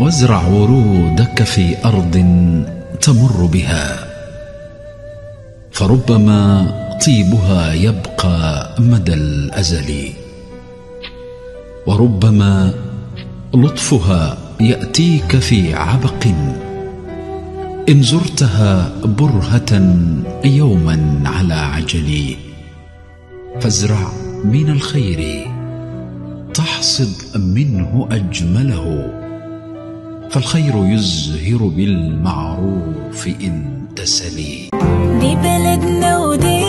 وازرع ورودك في ارض تمر بها فربما طيبها يبقى مدى الازل وربما لطفها ياتيك في عبق ان زرتها برهه يوما على عجل فازرع من الخير تحصد منه اجمله فالخير يزهر بالمعروف إن تسلي دي بلدنا ودي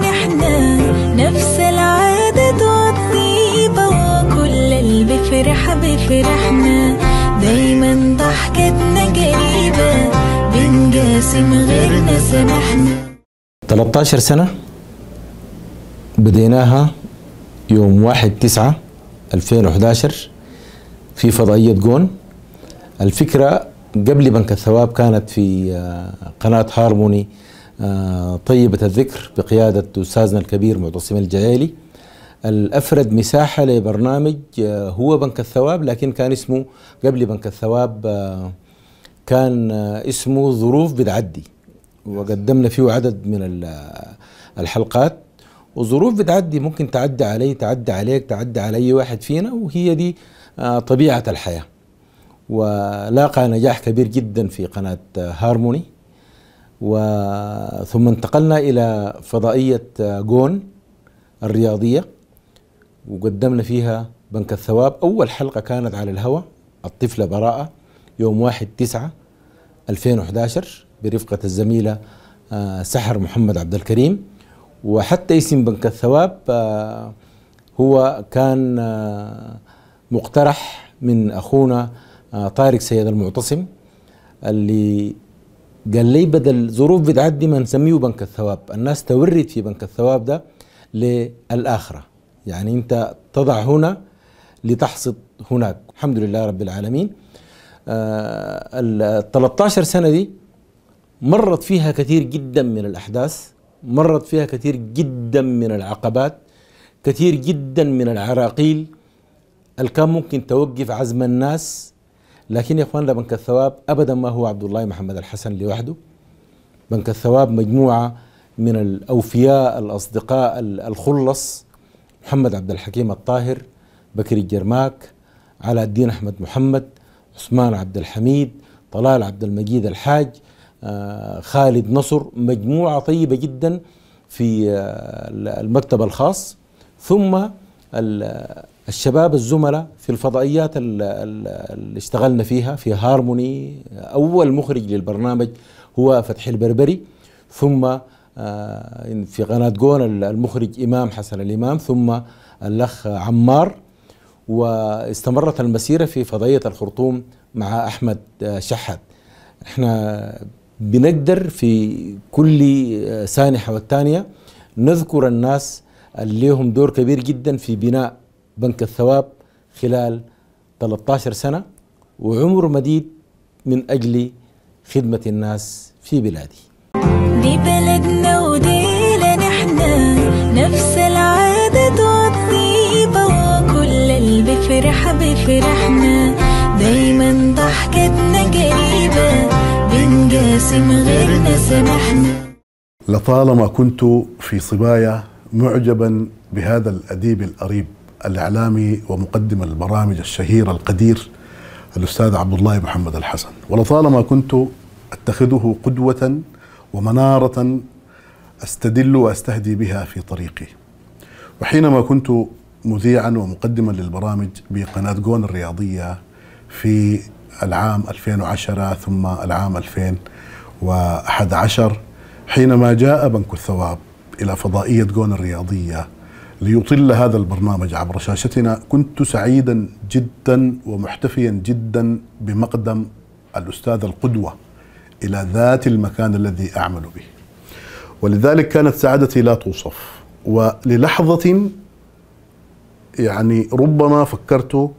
احنا نفس العادة والطيبة وكل اللي فرح بفرحنا دايما ضحكتنا قريبة بنقاسم غيرنا سامحنا 13 سنة بديناها يوم 1 9 2011 في فضائية جون الفكرة قبل بنك الثواب كانت في آه، قناة هارموني آه، طيبة الذكر بقيادة أستاذنا الكبير معتصم الجهالي الأفرد مساحة لبرنامج آه، هو بنك الثواب لكن كان اسمه قبل بنك الثواب كان اسمه ظروف بتعدي وقدمنا فيه عدد من الحلقات وظروف بتعدي ممكن تعدي علي تعدي عليك تعدي على أي واحد فينا وهي دي طبيعة الحياة ولاقى نجاح كبير جدا في قناة هارموني وثم انتقلنا إلى فضائية جون الرياضية وقدمنا فيها بنك الثواب أول حلقة كانت على الهواء الطفلة براءة يوم واحد تسعة 2011 برفقة الزميلة آه، سحر محمد عبد الكريم وحتى اسم بنك الثواب آه، هو كان آه، مقترح من أخونا طارق سيد المعتصم اللي قال لي بدل ظروف بتعدي ما نسميه بنك الثواب الناس تورد في بنك الثواب ده للآخرة يعني أنت تضع هنا لتحصد هناك الحمد لله رب العالمين آه، ال 13 سنة دي مرت فيها كثير جدا من الأحداث مرت فيها كثير جدا من العقبات كثير جدا من العراقيل اللي كان ممكن توقف عزم الناس لكن يا اخواننا بنك الثواب ابدا ما هو عبد الله محمد الحسن لوحده بنك الثواب مجموعه من الاوفياء الاصدقاء الخلص محمد عبد الحكيم الطاهر بكري الجرماك علاء الدين احمد محمد عثمان عبد الحميد طلال عبد المجيد الحاج آه، خالد نصر مجموعه طيبه جدا في آه، المكتب الخاص ثم الشباب الزملاء في الفضائيات اللي اشتغلنا فيها في هارموني أول مخرج للبرنامج هو فتحي البربري ثم آه، في قناة جون المخرج إمام حسن الإمام ثم الأخ عمار واستمرت المسيرة في فضائية الخرطوم مع أحمد آه، شحات احنا بنقدر في كل آه، سانحة والتانية نذكر الناس اللي لهم دور كبير جدا في بناء بنك الثواب خلال 13 سنة وعمر مديد من أجل خدمة الناس في بلادي دي بلدنا ودي لنا احنا نفس العادة والطيبة وكل اللي بفرح بفرحنا دايما ضحكتنا قريبة بنقاسم غيرنا سمحنا لطالما كنت في صبايا معجبا بهذا الأديب القريب الاعلامي ومقدم البرامج الشهير القدير الاستاذ عبد الله محمد الحسن ولطالما كنت اتخذه قدوه ومناره استدل واستهدي بها في طريقي وحينما كنت مذيعا ومقدما للبرامج بقناه جون الرياضيه في العام 2010 ثم العام 2011 حينما جاء بنك الثواب الى فضائيه جون الرياضيه ليطل هذا البرنامج عبر شاشتنا كنت سعيدا جدا ومحتفيا جدا بمقدم الأستاذ القدوة إلى ذات المكان الذي أعمل به ولذلك كانت سعادتي لا توصف وللحظة يعني ربما فكرت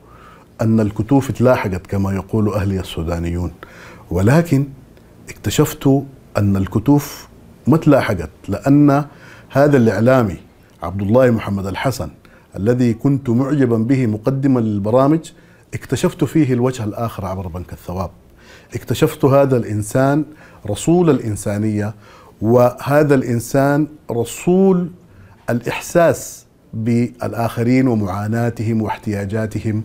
أن الكتوف تلاحقت كما يقول أهلي السودانيون ولكن اكتشفت أن الكتوف ما تلاحقت لأن هذا الإعلامي عبد الله محمد الحسن الذي كنت معجبا به مقدما للبرامج اكتشفت فيه الوجه الآخر عبر بنك الثواب اكتشفت هذا الإنسان رسول الإنسانية وهذا الإنسان رسول الإحساس بالآخرين ومعاناتهم واحتياجاتهم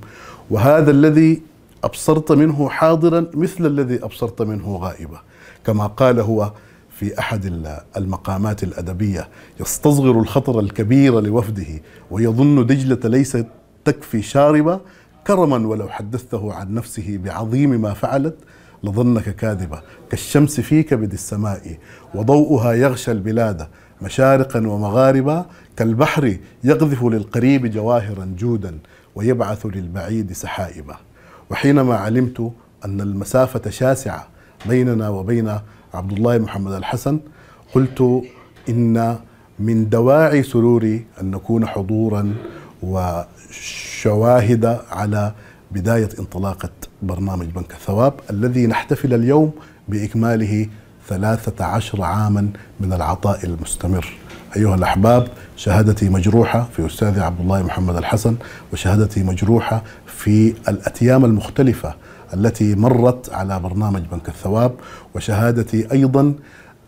وهذا الذي أبصرت منه حاضرا مثل الذي أبصرت منه غائبا كما قال هو في احد المقامات الادبيه يستصغر الخطر الكبير لوفده ويظن دجله ليست تكفي شاربه كرما ولو حدثته عن نفسه بعظيم ما فعلت لظنك كاذبه كالشمس في كبد السماء وضوءها يغشى البلاد مشارقا ومغاربا كالبحر يقذف للقريب جواهرا جودا ويبعث للبعيد سحائبا وحينما علمت ان المسافه شاسعه بيننا وبين عبد الله محمد الحسن قلت إن من دواعي سروري أن نكون حضورا وشواهد على بداية انطلاقة برنامج بنك الثواب الذي نحتفل اليوم بإكماله 13 عاما من العطاء المستمر أيها الأحباب شهادتي مجروحة في أستاذي عبد الله محمد الحسن وشهادتي مجروحة في الأتيام المختلفة التي مرت على برنامج بنك الثواب وشهادتي ايضا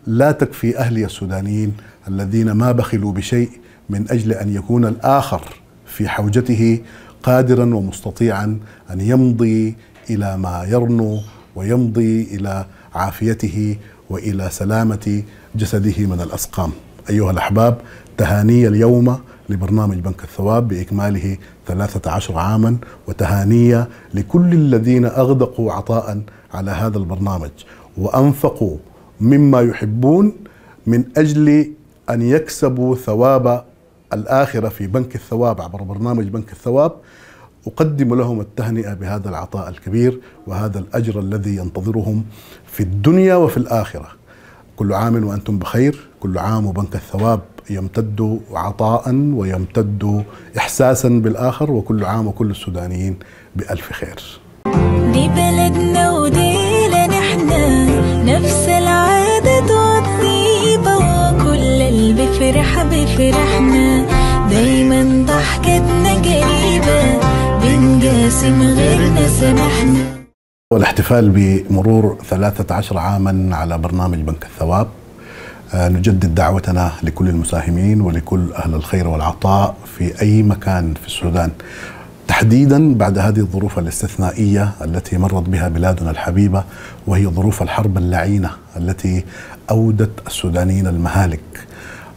لا تكفي اهلي السودانيين الذين ما بخلوا بشيء من اجل ان يكون الاخر في حوجته قادرا ومستطيعا ان يمضي الى ما يرنو ويمضي الى عافيته والى سلامه جسده من الاسقام. ايها الاحباب تهاني اليوم لبرنامج بنك الثواب بإكماله 13 عاما وتهانية لكل الذين أغدقوا عطاء على هذا البرنامج وأنفقوا مما يحبون من أجل أن يكسبوا ثواب الآخرة في بنك الثواب عبر برنامج بنك الثواب أقدم لهم التهنئة بهذا العطاء الكبير وهذا الأجر الذي ينتظرهم في الدنيا وفي الآخرة كل عام وأنتم بخير كل عام وبنك الثواب يمتد عطاء ويمتد إحساسا بالآخر وكل عام وكل السودانيين بألف خير دي بلدنا ودي احنا نفس العادة والطيبة وكل اللي بفرح بفرحنا دايما ضحكتنا قريبة بنقاسم غيرنا سامحنا والاحتفال بمرور 13 عاما على برنامج بنك الثواب آه، نجدد دعوتنا لكل المساهمين ولكل أهل الخير والعطاء في أي مكان في السودان تحديدا بعد هذه الظروف الاستثنائية التي مرت بها بلادنا الحبيبة وهي ظروف الحرب اللعينة التي أودت السودانيين المهالك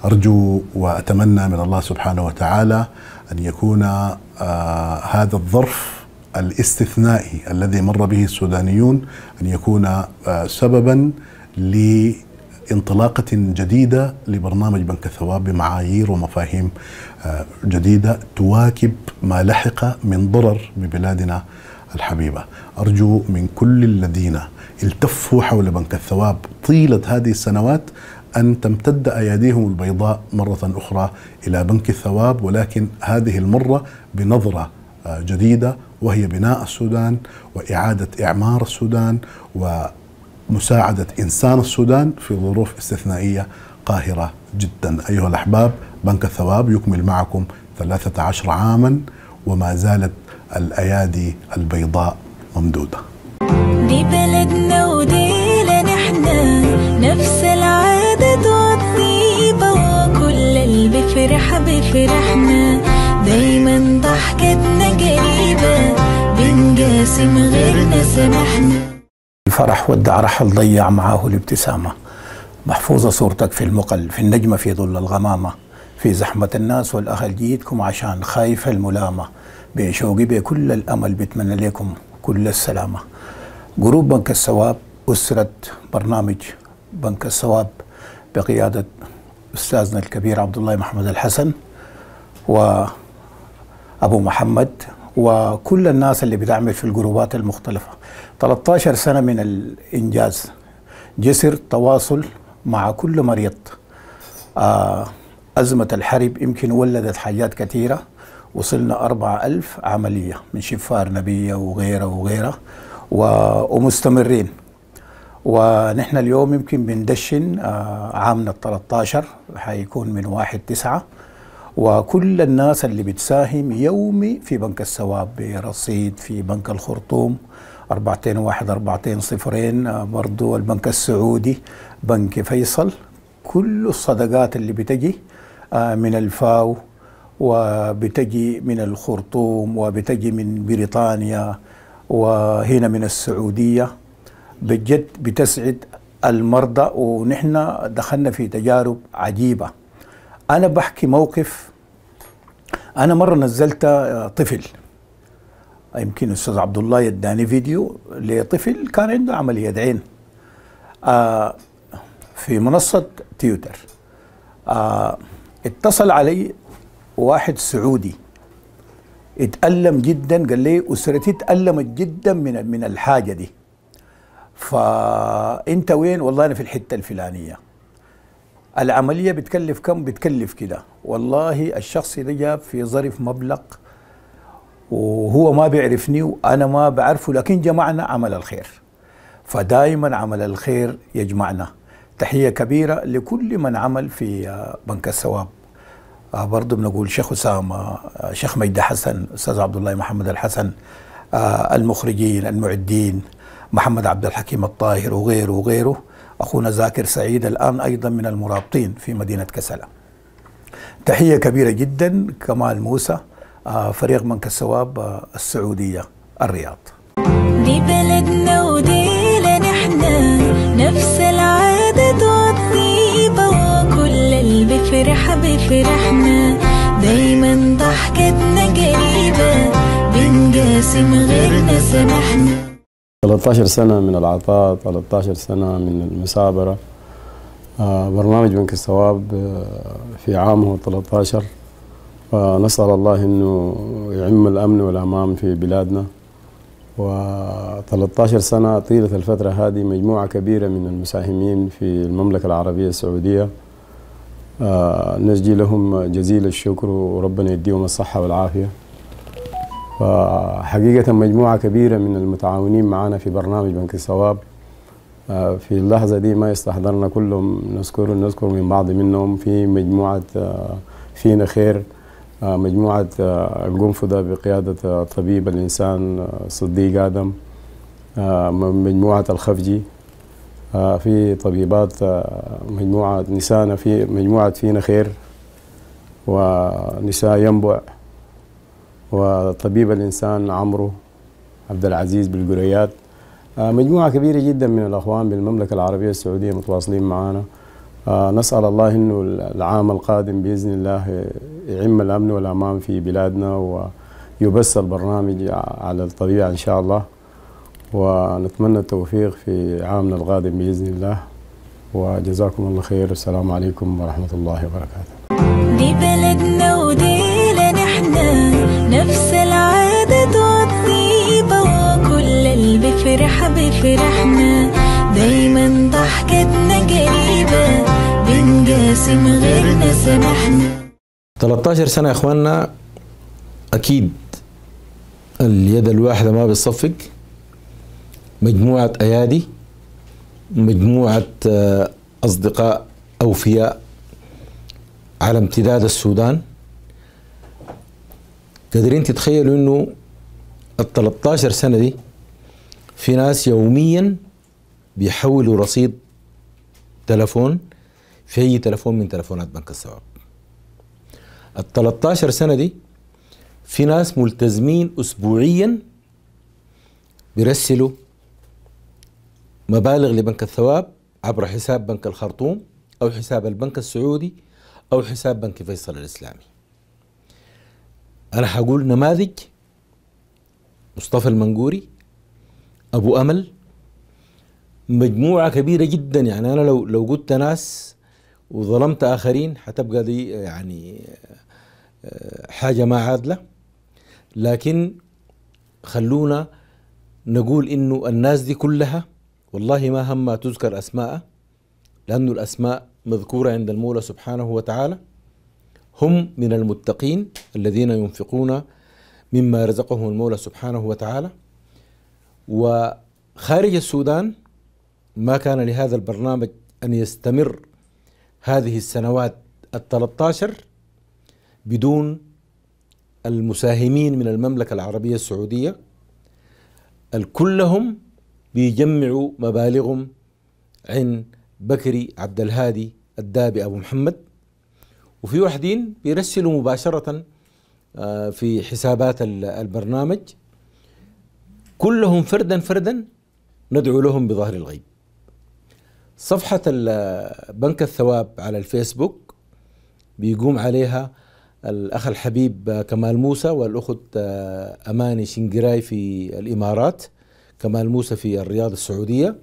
أرجو وأتمنى من الله سبحانه وتعالى أن يكون آه هذا الظرف الاستثنائي الذي مر به السودانيون أن يكون آه سببا ل انطلاقة جديدة لبرنامج بنك الثواب بمعايير ومفاهيم آه، جديدة تواكب ما لحق من ضرر ببلادنا الحبيبة أرجو من كل الذين التفوا حول بنك الثواب طيلة هذه السنوات أن تمتد أياديهم البيضاء مرة أخرى إلى بنك الثواب ولكن هذه المرة بنظرة آه، جديدة وهي بناء السودان وإعادة إعمار السودان و مساعدة إنسان السودان في ظروف استثنائية قاهرة جدا أيها الأحباب بنك الثواب يكمل معكم 13 عاما وما زالت الأيادي البيضاء ممدودة دي بلدنا وديلا نحنا نفس العادة والطيبة وكل اللي فرح بفرحنا دايما ضحكتنا قريبة بنقاسم غيرنا سامحنا الفرح والدع رحل ضيع معاه الابتسامة محفوظة صورتك في المقل في النجمة في ظل الغمامة في زحمة الناس والأهل جيتكم عشان خايف الملامة بشوقي بكل الأمل بتمنى لكم كل السلامة جروب بنك الثواب أسرة برنامج بنك الثواب بقيادة أستاذنا الكبير عبد الله محمد الحسن وأبو محمد وكل الناس اللي بتعمل في الجروبات المختلفة 13 سنة من الإنجاز جسر تواصل مع كل مريض آه أزمة الحرب يمكن ولدت حاجات كثيرة وصلنا 4000 عملية من شفار نبية وغيره وغيره و... ومستمرين ونحن اليوم يمكن بندشن آه عامنا ال 13 حيكون من 1 9 وكل الناس اللي بتساهم يومي في بنك السواب برصيد في بنك الخرطوم 421 420 برضو البنك السعودي بنك فيصل كل الصدقات اللي بتجي آه، من الفاو وبتجي من الخرطوم وبتجي من بريطانيا وهنا من السعودية بجد بتسعد المرضى ونحن دخلنا في تجارب عجيبه انا بحكي موقف انا مره نزلت آه، طفل يمكن الاستاذ عبد الله يداني فيديو لطفل كان عنده عمليه عين آه، في منصه تويتر آه، اتصل علي واحد سعودي اتألم جدا قال لي أسرتي اتألمت جدا من من الحاجة دي فأنت وين والله أنا في الحتة الفلانية العملية بتكلف كم بتكلف كده والله الشخص اللي جاب في ظرف مبلغ وهو ما بيعرفني وأنا ما بعرفه لكن جمعنا عمل الخير فدائما عمل الخير يجمعنا تحية كبيرة لكل من عمل في بنك الثواب آه، برضه بنقول شيخ أسامة آه، شيخ مجد حسن أستاذ عبد الله محمد الحسن آه، المخرجين المعدين محمد عبد الحكيم الطاهر وغيره وغيره أخونا زاكر سعيد الآن أيضا من المرابطين في مدينة كسلة تحية كبيرة جدا كمال موسى آه، فريق منك السواب آه، السعودية الرياض دي بلدنا ودي نحنا نفس العادة والطيبة وكل اللي بفرح بفرحنا دايما ضحكتنا قريبة بنقاسم غيرنا سمحنا 13 سنة من العطاء 13 سنة من المثابرة آه، برنامج بنك الثواب آه، في عامه 13 فنسأل آه، الله أنه يعم الأمن والأمان في بلادنا و13 سنة طيلة الفترة هذه مجموعة كبيرة من المساهمين في المملكة العربية السعودية نسجي لهم جزيل الشكر وربنا يديهم الصحة والعافية فحقيقة مجموعة كبيرة من المتعاونين معنا في برنامج بنك الصواب آه، في اللحظة دي ما يستحضرنا كلهم نذكر نذكر من بعض منهم في مجموعة آه، فينا خير آه، مجموعة القنفذة بقيادة الطبيب الإنسان صديق آدم مجموعة الخفجي في طبيبات مجموعة نسانا في مجموعة فينا خير ونساء ينبع وطبيب الإنسان عمرو عبد العزيز بالقريات آه، مجموعة كبيرة جدا من الأخوان بالمملكة العربية السعودية متواصلين معنا آه، نسأل الله أنه العام القادم بإذن الله يعم الأمن والأمان في بلادنا ويبث البرنامج على الطبيعة إن شاء الله ونتمنى التوفيق في عامنا القادم بإذن الله وجزاكم الله خير والسلام عليكم ورحمة الله وبركاته الفرحة بفرحنا دايما ضحكتنا جريبة بنجاسم غيرنا سامحنا 13 سنة يا اخوانا اكيد اليد الواحدة ما بتصفق مجموعة ايادي مجموعة آه، اصدقاء اوفياء على امتداد السودان قادرين تتخيلوا انه ال 13 سنه دي في ناس يوميا بيحولوا رصيد تلفون في أي تلفون من تلفونات بنك الثواب ال 13 سنة دي في ناس ملتزمين أسبوعيا بيرسلوا مبالغ لبنك الثواب عبر حساب بنك الخرطوم أو حساب البنك السعودي أو حساب بنك فيصل الإسلامي أنا حقول نماذج مصطفى المنقوري ابو امل مجموعه كبيره جدا يعني انا لو لو قلت ناس وظلمت اخرين حتبقى دي يعني آه، حاجه ما عادله لكن خلونا نقول انه الناس دي كلها والله ما هم ما تذكر اسماء لأن الاسماء مذكوره عند المولى سبحانه وتعالى هم من المتقين الذين ينفقون مما رزقهم المولى سبحانه وتعالى وخارج السودان ما كان لهذا البرنامج أن يستمر هذه السنوات ال13 بدون المساهمين من المملكة العربية السعودية الكلهم بيجمعوا مبالغهم عند بكري عبد الهادي الدابي أبو محمد وفي وحدين بيرسلوا مباشرة آه، في حسابات البرنامج كلهم فردا فردا ندعو لهم بظهر الغيب صفحة بنك الثواب على الفيسبوك بيقوم عليها الأخ الحبيب كمال موسى والأخت آه، أماني شنقراي في الإمارات كمال موسى في الرياض السعودية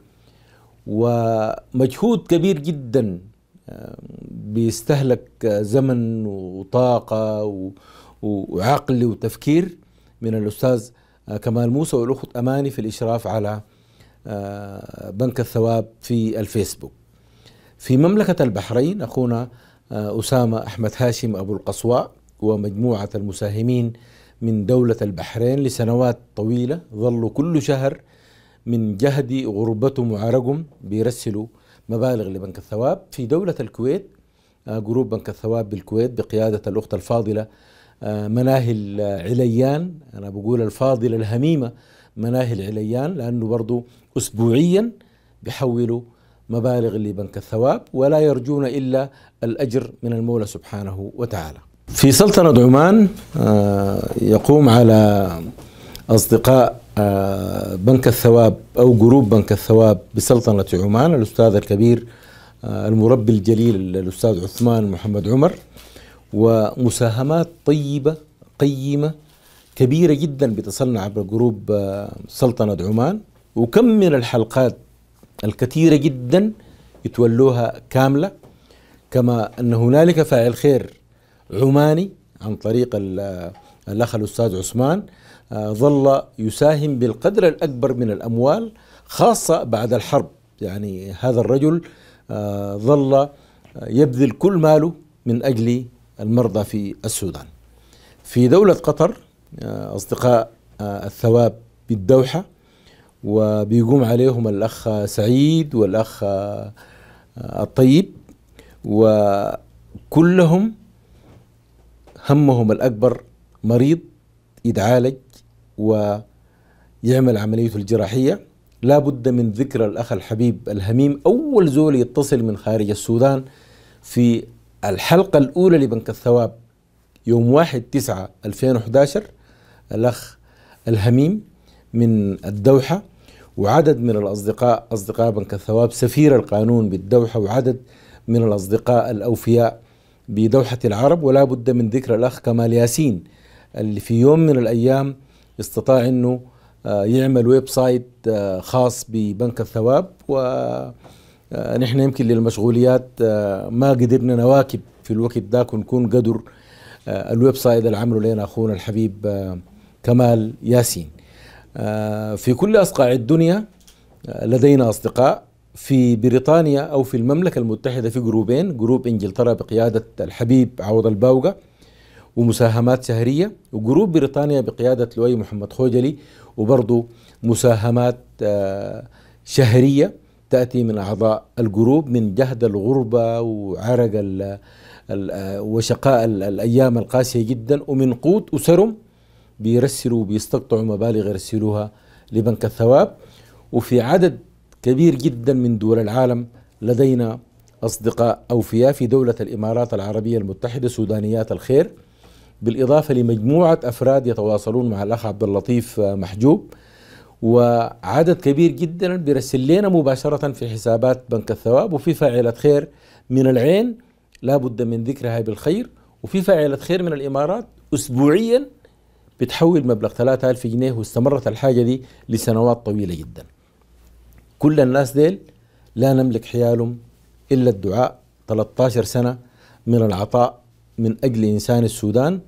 ومجهود كبير جدا آه، بيستهلك آه، زمن وطاقة وعقل وتفكير من الأستاذ آه، كمال موسى والأخت أماني في الإشراف على آه، بنك الثواب في الفيسبوك في مملكة البحرين أخونا آه، أسامة أحمد هاشم أبو القصواء ومجموعة المساهمين من دولة البحرين لسنوات طويلة ظلوا كل شهر من جهد غربتهم وعرقهم بيرسلوا مبالغ لبنك الثواب في دولة الكويت جروب بنك الثواب بالكويت بقيادة الأخت الفاضلة مناهي العليان أنا بقول الفاضلة الهميمة مناهي العليان لأنه برضو أسبوعيا بيحولوا مبالغ لبنك الثواب ولا يرجون إلا الأجر من المولى سبحانه وتعالى في سلطنة عمان آه، يقوم على أصدقاء آه، بنك الثواب أو جروب بنك الثواب بسلطنة عمان الأستاذ الكبير آه، المربي الجليل الأستاذ عثمان محمد عمر ومساهمات طيبة قيمة كبيرة جدا بتصلنا عبر جروب آه، سلطنة عمان وكم من الحلقات الكثيرة جدا يتولوها كاملة كما أن هنالك فاعل خير عماني عن طريق آه، الأخ الأستاذ عثمان آه، ظل يساهم بالقدر الأكبر من الأموال خاصة بعد الحرب يعني هذا الرجل ظل يبذل كل ماله من أجل المرضى في السودان في دولة قطر آه، أصدقاء آه، الثواب بالدوحة وبيقوم عليهم الأخ سعيد والأخ آه، الطيب وكلهم همهم الأكبر مريض يتعالج ويعمل عمليته الجراحية لا بد من ذكر الأخ الحبيب الهميم أول زول يتصل من خارج السودان في الحلقة الأولى لبنك الثواب يوم واحد تسعة 2011 الأخ الهميم من الدوحة وعدد من الأصدقاء أصدقاء بنك الثواب سفير القانون بالدوحة وعدد من الأصدقاء الأوفياء بدوحة العرب ولا بد من ذكر الأخ كمال ياسين اللي في يوم من الأيام استطاع أنه آه، يعمل ويب سايت آه، خاص ببنك الثواب و آه، نحن يمكن للمشغوليات آه، ما قدرنا نواكب في الوقت ذاك نكون قدر آه، الويب سايت اللي عمله لنا اخونا الحبيب كمال ياسين في كل اصقاع الدنيا لدينا اصدقاء في بريطانيا او في المملكه المتحده في جروبين جروب انجلترا بقياده الحبيب عوض الباوقه ومساهمات شهريه وجروب بريطانيا بقياده لؤي محمد خوجلي وبرضه مساهمات شهريه تأتي من أعضاء الجروب من جهد الغربة وعرق ال وشقاء الأيام القاسية جدا ومن قوت أسرهم بيرسلوا بيستقطعوا مبالغ يرسلوها لبنك الثواب وفي عدد كبير جدا من دول العالم لدينا أصدقاء أوفياء في دولة الإمارات العربية المتحدة سودانيات الخير بالإضافة لمجموعة أفراد يتواصلون مع الأخ عبد اللطيف محجوب وعدد كبير جدا بيرسل لنا مباشرة في حسابات بنك الثواب وفي فاعلة خير من العين لابد من ذكرها بالخير وفي فاعلة خير من الإمارات أسبوعيا بتحول مبلغ 3000 جنيه واستمرت الحاجة دي لسنوات طويلة جدا كل الناس ديل لا نملك حيالهم إلا الدعاء 13 سنة من العطاء من أجل إنسان السودان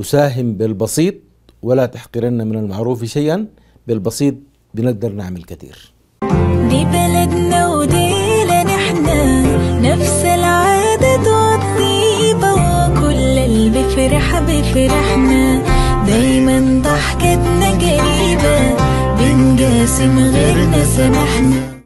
أساهم بالبسيط ولا تحقرن من المعروف شيئا بالبسيط بنقدر نعمل كتير دي بلدنا ودي احنا نفس العادة والطيبة وكل قلب فرح بفرحنا دايما ضحكتنا قريبة بنجاسم غيرنا سامحنا